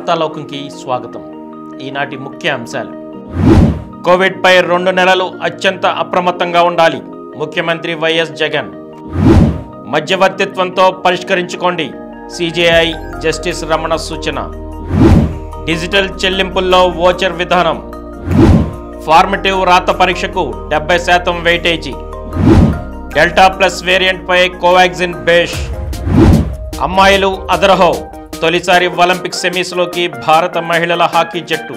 వార్తాలోకంకి స్వాగతం ఈనాటి ముఖ్య అంశాలు కోవిడ్పై రెండు నెలలు అత్యంత అప్రమత్తంగా ఉండాలి ముఖ్యమంత్రి వైఎస్ జగన్ మధ్యవర్తిత్వంతో పరిష్కరించుకోండి సిజేఐ జస్టిస్ రమణ సూచన డిజిటల్ చెల్లింపుల్లో ఓచర్ విధానం ఫార్మేటివ్ రాత పరీక్షకు డెబ్బై శాతం వెయిటేజీ డెల్టా ప్లస్ వేరియంట్ పై కోవాక్సిన్ బేష్ అమ్మాయిలు అదర్హో తొలిసారి ఒలింపిక్ సెమీస్లోకి భారత మహిళల హాకీ జట్టు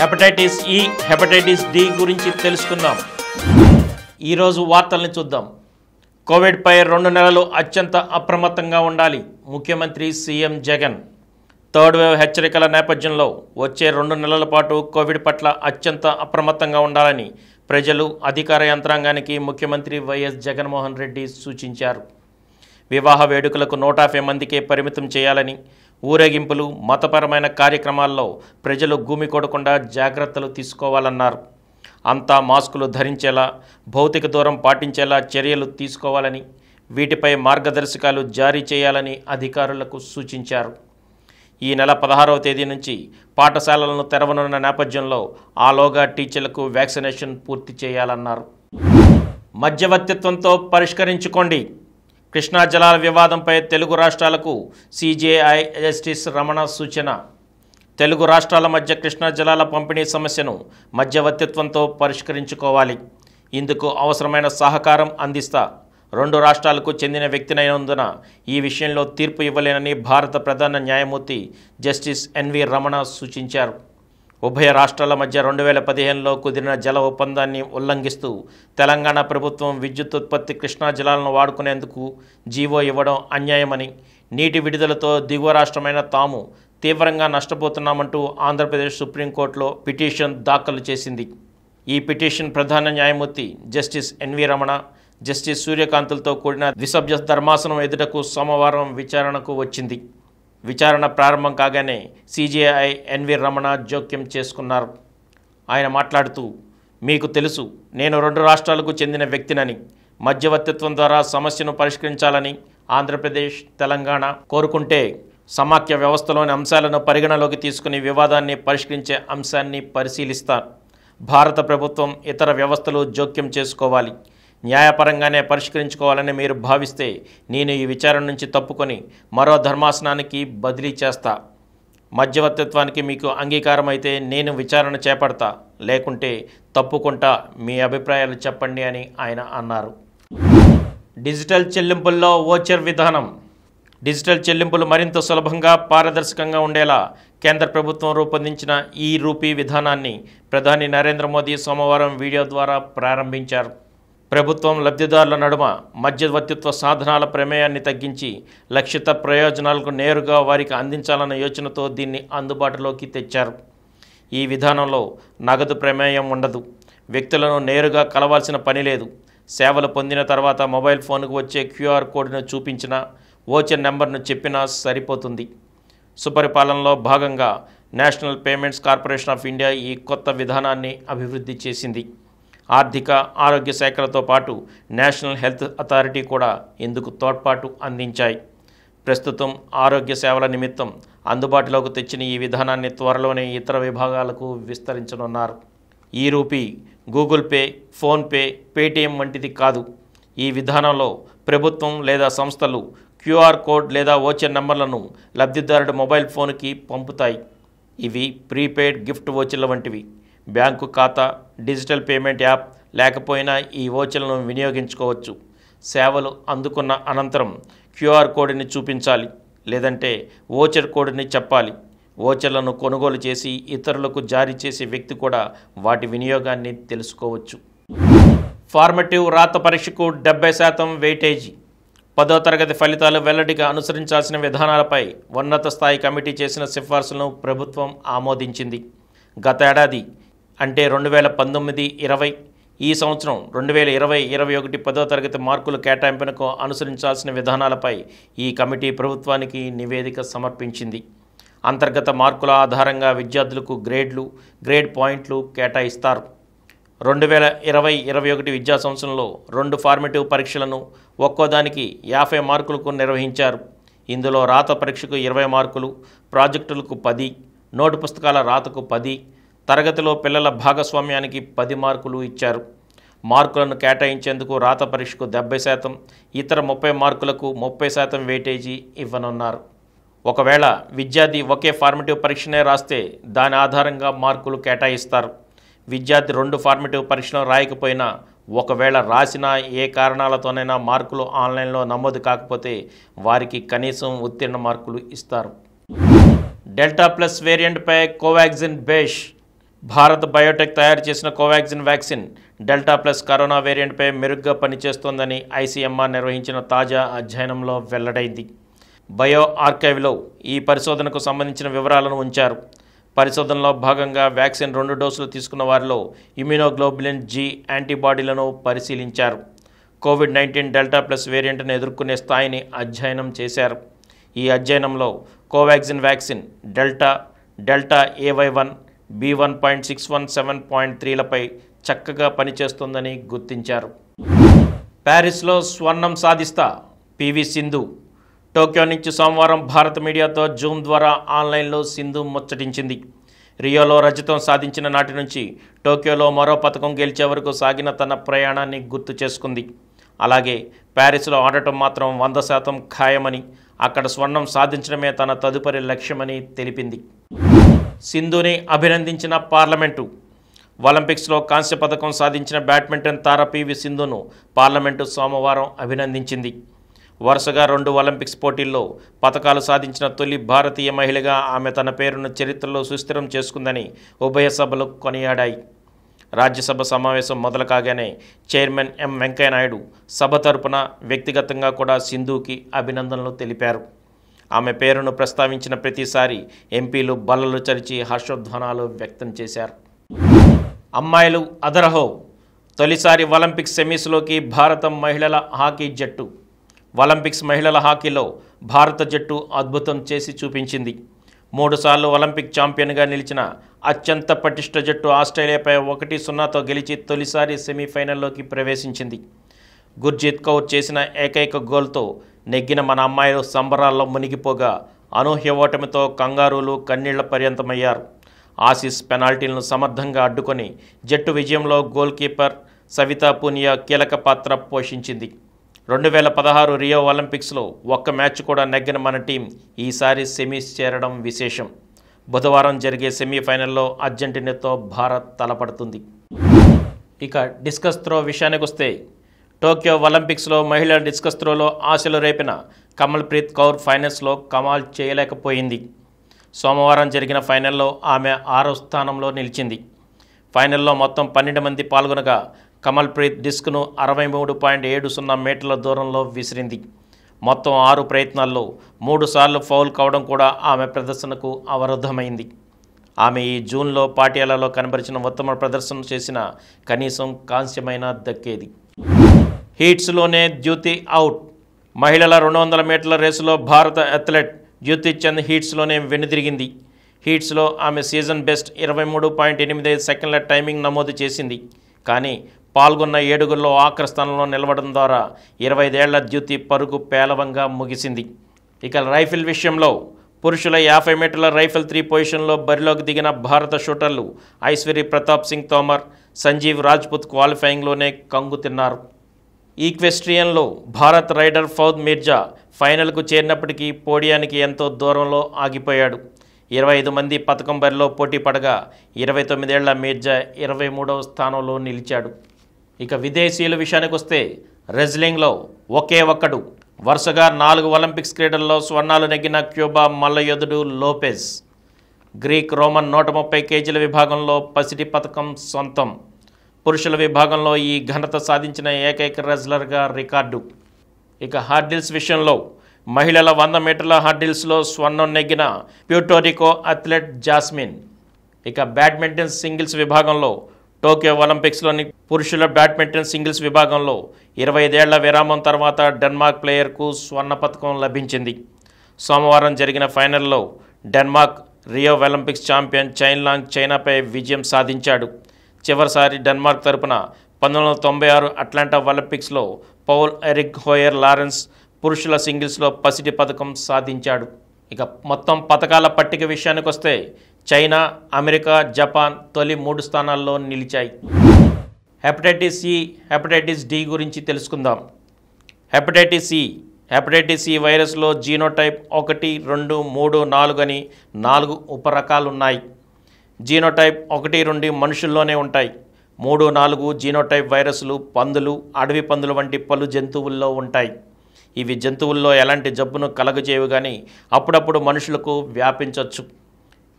హెపటైటిస్ ఈ e, హెపటైటిస్ డి గురించి తెలుసుకుందాం ఈరోజు వార్తల్ని చూద్దాం కోవిడ్పై రెండు నెలలు అత్యంత అప్రమత్తంగా ఉండాలి ముఖ్యమంత్రి సీఎం జగన్ థర్డ్ వేవ్ హెచ్చరికల నేపథ్యంలో వచ్చే రెండు నెలల పాటు కోవిడ్ పట్ల అత్యంత అప్రమత్తంగా ఉండాలని ప్రజలు అధికార యంత్రాంగానికి ముఖ్యమంత్రి వైఎస్ జగన్మోహన్ రెడ్డి సూచించారు వివాహ వేడుకలకు నూట యాభై మందికే పరిమితం చేయాలని ఊరేగింపులు మతపరమైన కార్యక్రమాల్లో ప్రజలు భూమి కొడకుండా జాగ్రత్తలు తీసుకోవాలన్నారు అంతా మాస్కులు ధరించేలా భౌతిక దూరం పాటించేలా చర్యలు తీసుకోవాలని వీటిపై మార్గదర్శకాలు జారీ చేయాలని అధికారులకు సూచించారు ఈ నెల పదహారవ తేదీ నుంచి పాఠశాలలను తెరవనున్న నేపథ్యంలో ఆలోగా టీచర్లకు వ్యాక్సినేషన్ పూర్తి చేయాలన్నారు మధ్యవర్తిత్వంతో పరిష్కరించుకోండి కృష్ణా జలాల వివాదంపై తెలుగు రాష్ట్రాలకు సీజేఐ జస్టిస్ రమణ సూచన తెలుగు రాష్ట్రాల మధ్య కృష్ణా జలాల పంపిణీ సమస్యను మధ్యవర్తిత్వంతో పరిష్కరించుకోవాలి ఇందుకు అవసరమైన సహకారం అందిస్తా రెండు రాష్ట్రాలకు చెందిన వ్యక్తినైనందున ఈ విషయంలో తీర్పు ఇవ్వలేనని భారత ప్రధాన న్యాయమూర్తి జస్టిస్ ఎన్వి రమణ సూచించారు ఉభయ రాష్ట్రాల మధ్య రెండు వేల పదిహేనులో కుదిరిన జల ఒప్పందాన్ని ఉల్లంఘిస్తూ తెలంగాణ ప్రభుత్వం విద్యుత్ ఉత్పత్తి కృష్ణా జలాలను వాడుకునేందుకు జీవో ఇవ్వడం అన్యాయమని నీటి విడుదలతో దిగువ రాష్ట్రమైన తాము తీవ్రంగా నష్టపోతున్నామంటూ ఆంధ్రప్రదేశ్ సుప్రీంకోర్టులో పిటిషన్ దాఖలు చేసింది ఈ పిటిషన్ ప్రధాన న్యాయమూర్తి జస్టిస్ ఎన్వి రమణ జస్టిస్ సూర్యకాంతులతో కూడిన ద్విసభ్య ధర్మాసనం ఎదుటకు సోమవారం విచారణకు వచ్చింది విచారణ ప్రారంభం కాగానే సీజేఐ ఎన్వి రమణ జోక్యం చేసుకున్నారు ఆయన మాట్లాడుతూ మీకు తెలుసు నేను రెండు రాష్ట్రాలకు చెందిన వ్యక్తినని మధ్యవర్తిత్వం ద్వారా సమస్యను పరిష్కరించాలని ఆంధ్రప్రదేశ్ తెలంగాణ కోరుకుంటే సమాఖ్య వ్యవస్థలోని అంశాలను పరిగణలోకి తీసుకుని వివాదాన్ని పరిష్కరించే అంశాన్ని పరిశీలిస్తారు భారత ప్రభుత్వం ఇతర వ్యవస్థలు జోక్యం చేసుకోవాలి న్యాయపరంగానే పరిష్కరించుకోవాలని మీరు భావిస్తే నేను ఈ విచారం నుంచి తప్పుకొని మరో ధర్మాసనానికి బదిలీ చేస్తా మధ్యవర్తిత్వానికి మీకు అంగీకారం అయితే నేను విచారణ చేపడతా లేకుంటే తప్పుకుంటా మీ అభిప్రాయాలు చెప్పండి అని ఆయన అన్నారు డిజిటల్ చెల్లింపుల్లో ఓచర్ విధానం డిజిటల్ చెల్లింపులు మరింత సులభంగా పారదర్శకంగా ఉండేలా కేంద్ర ప్రభుత్వం రూపొందించిన ఈ రూపీ విధానాన్ని ప్రధాని నరేంద్ర మోదీ సోమవారం వీడియో ద్వారా ప్రారంభించారు ప్రభుత్వం లబ్ధిదారుల నడుమ మధ్యవర్తిత్వ సాధనాల ప్రమేయాన్ని తగ్గించి లక్షిత ప్రయోజనాలకు నేరుగా వారికి అందించాలన్న యోచనతో దీన్ని అందుబాటులోకి తెచ్చారు ఈ విధానంలో నగదు ప్రమేయం ఉండదు వ్యక్తులను నేరుగా కలవాల్సిన పని లేదు సేవలు పొందిన తర్వాత మొబైల్ ఫోన్కు వచ్చే క్యూఆర్ కోడ్ను చూపించిన ఓచర్ నెంబర్ను చెప్పినా సరిపోతుంది సుపరిపాలనలో భాగంగా national payments corporation of India ఈ కొత్త విధానాన్ని అభివృద్ధి చేసింది ఆర్థిక ఆరోగ్య శాఖలతో పాటు నేషనల్ హెల్త్ అథారిటీ కూడా ఇందుకు తోడ్పాటు అందించాయి ప్రస్తుతం ఆరోగ్య సేవల నిమిత్తం అందుబాటులోకి తెచ్చిన ఈ విధానాన్ని త్వరలోనే ఇతర విభాగాలకు విస్తరించనున్నారు e rupee Google pay PhonePe Paytm వంటిది కాదు ఈ విధానంలో ప్రభుత్వం లేదా సంస్థలు క్యూఆర్ కోడ్ లేదా ఓచర్ నెంబర్లను లబ్ధిదారుడి మొబైల్ ఫోన్కి పంపుతాయి ఇవి ప్రీపెయిడ్ గిఫ్ట్ ఓచర్ల వంటివి బ్యాంకు ఖాతా డిజిటల్ పేమెంట్ యాప్ లేకపోయినా ఈ ఓచలను వినియోగించుకోవచ్చు సేవలు అందుకున్న అనంతరం క్యూఆర్ కోడ్ని చూపించాలి లేదంటే ఓచర్ కోడ్ని చెప్పాలి ఓచర్లను కొనుగోలు చేసి ఇతరులకు జారీ చేసే వ్యక్తి కూడా వాటి వినియోగాన్ని తెలుసుకోవచ్చు ఫార్మేటివ్ రాత పరీక్షకు డెబ్బై శాతం వెయిటేజీ పదో తరగతి ఫలితాలు వెల్లడిగా అనుసరించాల్సిన విధానాలపై ఉన్నత స్థాయి కమిటీ చేసిన సిఫార్సులను ప్రభుత్వం ఆమోదించింది గతేడాది అంటే రెండు వేల పంతొమ్మిది ఇరవై ఈ సంవత్సరం రెండు వేల ఇరవై ఇరవై ఒకటి పదో తరగతి మార్కులు కేటాయింపునకు అనుసరించాల్సిన విధానాలపై ఈ కమిటీ ప్రభుత్వానికి నివేదిక సమర్పించింది అంతర్గత మార్కుల ఆధారంగా విద్యార్థులకు గ్రేడ్లు గ్రేడ్ పాయింట్లు కేటాయిస్తారు రెండు వేల ఇరవై ఇరవై ఒకటి విద్యా సంవత్సరంలో రెండు ఫార్మేటివ్ పరీక్షలను ఒక్కోదానికి యాభై మార్కులకు నిర్వహించారు ఇందులో రాత పరీక్షకు ఇరవై మార్కులు ప్రాజెక్టులకు పది నోటు పుస్తకాల రాతకు పది తరగతిలో పిల్లల భాగస్వామ్యానికి పది మార్కులు ఇచ్చారు మార్కులను కేటాయించేందుకు రాత పరీక్షకు డెబ్బై శాతం ఇతర ముప్పై మార్కులకు ముప్పై శాతం వెయిటేజీ ఇవ్వనున్నారు ఒకవేళ విద్యార్థి ఒకే ఫార్మేటివ్ పరీక్షనే రాస్తే దాని ఆధారంగా మార్కులు కేటాయిస్తారు విద్యార్థి రెండు ఫార్మేటివ్ పరీక్షలు రాయకపోయినా ఒకవేళ రాసిన ఏ కారణాలతోనైనా మార్కులు ఆన్లైన్లో నమోదు కాకపోతే వారికి కనీసం ఉత్తీర్ణ మార్కులు ఇస్తారు డెల్టా ప్లస్ వేరియంట్పై కోవాక్సిన్ బేష్ భారత్ బయోటెక్ తయారు చేసిన Covaxin vaccine delta plus corona వేరియంట్పై మెరుగ్గా పనిచేస్తోందని ఐసీఎంఆర్ నిర్వహించిన తాజా అధ్యయనంలో వెల్లడైంది బయో ఆర్కైవ్లో ఈ పరిశోధనకు సంబంధించిన వివరాలను ఉంచారు పరిశోధనలో భాగంగా వ్యాక్సిన్ రెండు డోసులు తీసుకున్న వారిలో ఇమ్యూనోగ్లోబులిన్ జీ యాంటీబాడీలను పరిశీలించారు కోవిడ్ నైన్టీన్ డెల్టా ప్లస్ వేరియంట్ను ఎదుర్కొనే స్థాయిని అధ్యయనం చేశారు ఈ అధ్యయనంలో Covaxin vaccine delta delta AY one B one point six one seven point త్రీలపై చక్కగా పనిచేస్తుందని గుర్తించారు ప్యారిస్లో స్వర్ణం సాధిస్తా పివి సింధు టోక్యో నుంచి సోమవారం భారత మీడియాతో జూమ్ ద్వారా ఆన్లైన్లో సింధు ముచ్చటించింది రియోలో రజతం సాధించిన నాటి నుంచి టోక్యోలో మరో పథకం గెలిచే వరకు సాగిన తన ప్రయాణాన్ని గుర్తు చేసుకుంది అలాగే ప్యారిస్లో ఆడటం మాత్రం వంద శాతం ఖాయమని అక్కడ స్వర్ణం సాధించడమే తన తదుపరి లక్ష్యమని తెలిపింది సింధుని అభినందించిన పార్లమెంటు ఒలింపిక్స్లో కాంస్య పథకం సాధించిన బ్యాడ్మింటన్ తార పివి సింధును పార్లమెంటు సోమవారం అభినందించింది వరుసగా రెండు ఒలింపిక్స్ పోటీల్లో పథకాలు సాధించిన తొలి భారతీయ మహిళగా ఆమె తన పేరును చరిత్రలో సుస్థిరం చేసుకుందని ఉభయ సభలు కొనియాడాయి రాజ్యసభ సమావేశం మొదలు కాగానే చైర్మన్ ఎం వెంకయ్యనాయుడు సభ తరపున వ్యక్తిగతంగా కూడా సింధుకి అభినందనలు తెలిపారు ఆమె పేరును ప్రస్తావించిన ప్రతిసారి ఎంపీలు బల్లలు చరిచి హర్షోధ్వానాలు వ్యక్తం చేశారు అమ్మాయిలు అదరహో తొలిసారి ఒలింపిక్స్ సెమీస్లోకి భారత మహిళల హాకీ జట్టు ఒలింపిక్స్ మహిళల హాకీలో భారత జట్టు అద్భుతం చేసి చూపించింది మూడుసార్లు ఒలింపిక్ ఛాంపియన్గా నిలిచిన అత్యంత పటిష్ట జట్టు ఆస్ట్రేలియాపై ఒకటి సున్నాతో గెలిచి తొలిసారి సెమీఫైనల్లోకి ప్రవేశించింది గుర్జీత్ కౌర్ చేసిన ఏకైక గోల్తో నెగ్గిన మన అమ్మాయిలు సంబరాల్లో మునిగిపోగా అనూహ్య ఓటమితో కంగారులు కన్నీళ్ల పర్యంతమయ్యారు ఆసిస్ పెనాల్టీలను సమర్థంగా అడ్డుకొని జట్టు విజయంలో గోల్ కీపర్ సవితా పూనియా కీలక పాత్ర పోషించింది రెండు వేల పదహారు రియో ఒలింపిక్స్లో ఒక్క మ్యాచ్ కూడా నెగ్గిన మన టీం ఈసారి సెమీస్ చేరడం విశేషం బుధవారం జరిగే సెమీఫైనల్లో అర్జెంటీనాతో భారత్ తలపడుతుంది ఇక డిస్కస్ త్రో విషయానికి వస్తే టోక్యో ఒలింపిక్స్లో మహిళల డిస్కస్ త్రోలో ఆశలు రేపిన కమల్ప్రీత్ కౌర్ ఫైనల్స్లో కమాల్ చేయలేకపోయింది సోమవారం జరిగిన ఫైనల్లో ఆమె ఆరో స్థానంలో నిలిచింది ఫైనల్లో మొత్తం పన్నెండు మంది పాల్గొనగా కమల్ప్రీత్ డిస్క్ను అరవై మూడు పాయింట్ ఏడు సున్నా మీటర్ల దూరంలో విసిరింది మొత్తం ఆరు ప్రయత్నాల్లో మూడుసార్లు ఫౌల్ కావడం కూడా ఆమె ప్రదర్శనకు అవరుద్ధమైంది ఆమె ఈ జూన్లో పాటియాలలో కనబరిచిన ఉత్తమ ప్రదర్శన చేసిన కనీసం కాంస్యమైన దక్కేది హీట్స్లోనే ద్యుతి అవుట్ మహిళల రెండు వందల మీటర్ల రేసులో భారత అథ్లెట్ జ్యోతి చంద్ హీట్స్లోనే వెనుదిరిగింది హీట్స్లో ఆమె సీజన్ బెస్ట్ ఇరవై మూడు పాయింట్ ఎనిమిది ఐదు సెకండ్ల టైమింగ్ నమోదు చేసింది కానీ పాల్గొన్న ఏడుగుల్లో ఆఖరి స్థానంలో నిలవడం ద్వారా ఇరవై ఐదేళ్ల జ్యోతి పరుగు పేలవంగా ముగిసింది ఇక రైఫిల్ విషయంలో పురుషుల యాభై మీటర్ల రైఫిల్ త్రీ పొజిషన్లో బరిలోకి దిగిన భారత షూటర్లు ఐశ్వర్య ప్రతాప్ సింగ్ తోమర్ సంజీవ్ రాజ్పుత్ క్వాలిఫైయింగ్లోనే కంగు తిన్నారు ఈక్వెస్ట్రియన్లో భారత్ రైడర్ ఫౌద్ మిర్జా ఫైనల్కు చేరినప్పటికీ పోడియానికి ఎంతో దూరంలో ఆగిపోయాడు ఇరవై ఐదు మంది పథకం బరిలో పోటీ పడగా ఇరవై తొమ్మిదేళ్ల మీర్జా ఇరవై మూడవ స్థానంలో నిలిచాడు ఇక విదేశీయుల విషయానికి వస్తే రెజ్లింగ్లో ఒకే ఒక్కడు వరుసగా నాలుగు ఒలింపిక్స్ క్రీడల్లో స్వర్ణాలు నెగ్గిన క్యూబా మల్లయోధుడు లోపెజ్ గ్రీక్ రోమన్ నూట ముప్పై కేజీల విభాగంలో పసిడి పథకం సొంతం పురుషుల విభాగంలో ఈ ఘనత సాధించిన ఏకైక రెజ్లర్గా రికార్డు ఇక హార్డిల్స్ విషయంలో మహిళల వంద మీటర్ల హార్డిల్స్లో స్వర్ణం నెగ్గిన ప్యూటోరికో అథ్లెట్ జాస్మిన్ ఇక బ్యాడ్మింటన్ సింగిల్స్ విభాగంలో టోక్యో ఒలింపిక్స్లోని పురుషుల బ్యాడ్మింటన్ సింగిల్స్ విభాగంలో ఇరవై ఐదేళ్ల విరామం తర్వాత డెన్మార్క్ ప్లేయర్కు స్వర్ణ పథకం లభించింది సోమవారం జరిగిన ఫైనల్లో Denmark Rio Olympics champion Chen Long చైనాపై విజయం సాధించాడు చివరిసారి డెన్మార్క్ తరపున పంతొమ్మిది వందల తొంభై ఆరు అట్లాంటా ఒలింపిక్స్లో పౌల్ ఎరిక్ హోయర్ లారెన్స్ పురుషుల సింగిల్స్లో పసిటి పథకం సాధించాడు ఇక మొత్తం పథకాల పట్టిక విషయానికి వస్తే చైనా అమెరికా జపాన్ తొలి మూడు స్థానాల్లో నిలిచాయి hepatitis C e, hepatitis D గురించి తెలుసుకుందాం hepatitis C e, hepatitis C e వైరస్లో జీనోటైప్ ఒకటి రెండు మూడు నాలుగు అని నాలుగు ఉపరకాలున్నాయి జీనోటైప్ ఒకటి రెండు మనుషుల్లోనే ఉంటాయి మూడు నాలుగు జీనోటైప్ వైరస్లు పందులు అడవి పందులు వంటి పలు జంతువుల్లో ఉంటాయి ఇవి జంతువుల్లో ఎలాంటి జబ్బును కలగజేయవు కానీ అప్పుడప్పుడు మనుషులకు వ్యాపించవచ్చు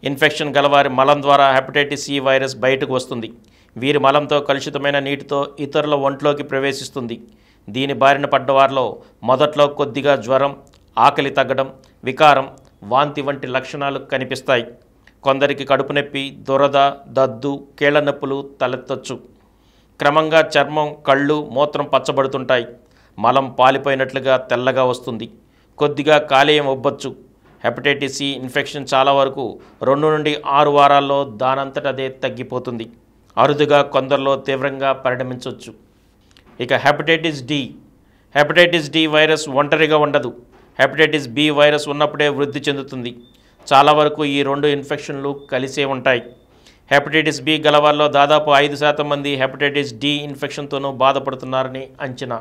ఇన్ఫెక్షన్ గలవారి మలం ద్వారా హెపటైటిస్ సి వైరస్ బయటకు వస్తుంది వీరి మలంతో కలుషితమైన నీటితో ఇతరుల ఒంట్లోకి ప్రవేశిస్తుంది దీని బారిన పడ్డవారిలో మొదట్లో కొద్దిగా జ్వరం ఆకలి తగ్గడం వికారం వాంతి వంటి లక్షణాలు కనిపిస్తాయి కొందరికి కడుపు నొప్పి దురద దద్దు కీళ్ల నొప్పులు తలెత్తచ్చు క్రమంగా చర్మం కళ్ళు మూత్రం పచ్చబడుతుంటాయి మలం పాలిపోయినట్లుగా తెల్లగా వస్తుంది కొద్దిగా కాలేయం ఇవ్వచ్చు హెపటైటిస్ సి ఇన్ఫెక్షన్ చాలా వరకు రెండు నుండి ఆరు వారాల్లో దానంతటదే తగ్గిపోతుంది అరుదుగా కొందరిలో తీవ్రంగా పరిణమించవచ్చు ఇక hepatitis D hepatitis D virus ఒంటరిగా ఉండదు హెపటైటిస్ బి వైరస్ ఉన్నప్పుడే వృద్ధి చెందుతుంది చాలా వరకు ఈ రెండు ఇన్ఫెక్షన్లు కలిసే ఉంటాయి హెపటైటిస్ బి గలవారిలో దాదాపు ఐదు శాతం మంది హెపటైటిస్ డి ఇన్ఫెక్షన్తోనూ బాధపడుతున్నారని అంచనా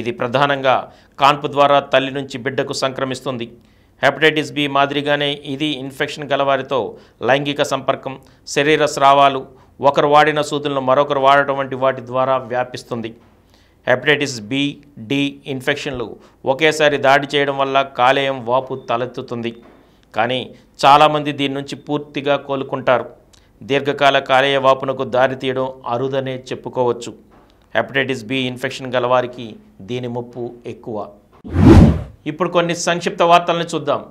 ఇది ప్రధానంగా కాన్పు ద్వారా తల్లి నుంచి బిడ్డకు సంక్రమిస్తుంది హెపటైటిస్ బి మాదిరిగానే ఇది ఇన్ఫెక్షన్ గలవారితో లైంగిక సంపర్కం శరీర స్రావాలు ఒకరు వాడిన సూదులను మరొకరు వాడటం వంటి వాటి ద్వారా వ్యాపిస్తుంది హెపటైటిస్ బి డి ఇన్ఫెక్షన్లు ఒకేసారి దాడి చేయడం వల్ల కాలేయం వాపు తలెత్తుతుంది కానీ చాలామంది దీని నుంచి పూర్తిగా కోలుకుంటారు దీర్ఘకాల కాలేయ వాపునకు దారితీయడం అరుదనే చెప్పుకోవచ్చు హెపటైటిస్ బి ఇన్ఫెక్షన్ గలవారికి దీని ముప్పు ఎక్కువ ఇప్పుడు కొన్ని సంక్షిప్త వార్తలను చూద్దాం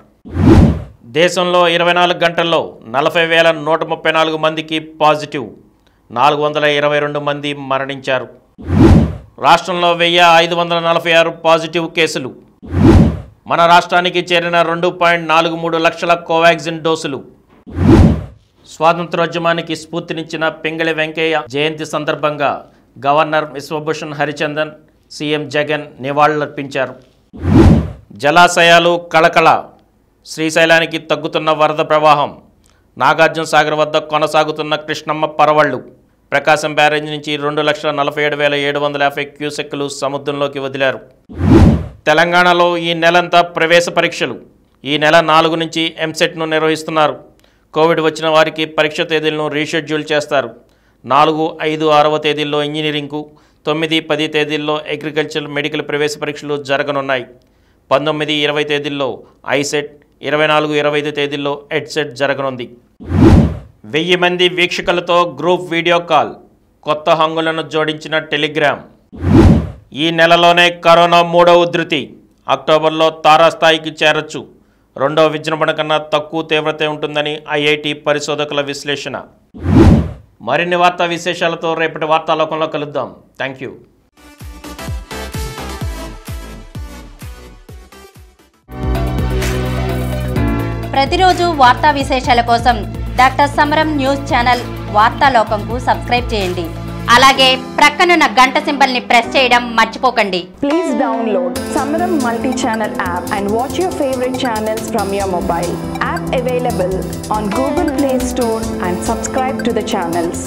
దేశంలో ఇరవై నాలుగు గంటల్లో నలభై వేల నూట ముప్పై నాలుగు మందికి పాజిటివ్ నాలుగు వందల ఇరవై రెండు మంది మరణించారు రాష్ట్రంలో వెయ్యి ఐదు వందల నలభై ఆరు పాజిటివ్ కేసులు మన రాష్ట్రానికి చేరిన రెండు పాయింట్ నాలుగు మూడు లక్షల కోవాక్సిన్ డోసులు స్వాతంత్రోద్యమానికి స్ఫూర్తినిచ్చిన పింగళి వెంకయ్య జయంతి సందర్భంగా గవర్నర్ విశ్వభూషణ్ హరిచందన్ సీఎం జగన్ నివాళులర్పించారు జలాశయాలు కళకళ శ్రీశైలానికి తగ్గుతున్న వరద ప్రవాహం నాగార్జున సాగర్ వద్ద కొనసాగుతున్న కృష్ణమ్మ పరవళ్ళు ప్రకాశం బ్యారేజ్ నుంచి రెండు లక్షల నలభై ఏడు వేల ఏడు వందల యాభై క్యూసెక్లు సముద్రంలోకి వదిలారు తెలంగాణలో ఈ నెలంతా ప్రవేశ పరీక్షలు ఈ నెల నాలుగు నుంచి ఎంసెట్ను నిర్వహిస్తున్నారు కోవిడ్ వచ్చిన వారికి పరీక్ష తేదీలను రీషెడ్యూల్ చేస్తారు నాలుగు ఐదు ఆరవ తేదీల్లో ఇంజనీరింగ్కు తొమ్మిది పది తేదీల్లో అగ్రికల్చర్ మెడికల్ ప్రవేశ పరీక్షలు జరగనున్నాయి పంతొమ్మిది ఇరవై తేదీల్లో ఐసెట్ ఇరవై నాలుగు ఇరవై ఐదు తేదీల్లో ఎడ్సెట్ జరగనుంది వెయ్యి మంది వీక్షకులతో గ్రూప్ వీడియో కాల్ కొత్త హంగులను జోడించిన టెలిగ్రామ్ ఈ నెలలోనే కరోనా మూడో ఉధృతి అక్టోబర్లో తారాస్థాయికి చేరొచ్చు రెండో విజృంభణ కన్నా తక్కువ తీవ్రత ఉంటుందని ఐఐటి పరిశోధకుల విశ్లేషణ మరిన్ని వార్తా విశేషాలతో రేపటి వార్తాలోకంలో కలుద్దాం థ్యాంక్ యూ ప్రతిరోజు వార్తా విశేషాల కోసం డాక్టర్ సమరం న్యూస్ ఛానల్ వార్తాలోకంకు సబ్స్క్రైబ్ చేయండి అలాగే ప్రక్కనున్న గంట సింబల్ ని ప్రెస్ చేయడం మర్చిపోకండి please download Samaram multi channel app and watch your favourite channels from your mobile app available on Google play store and subscribe to the channels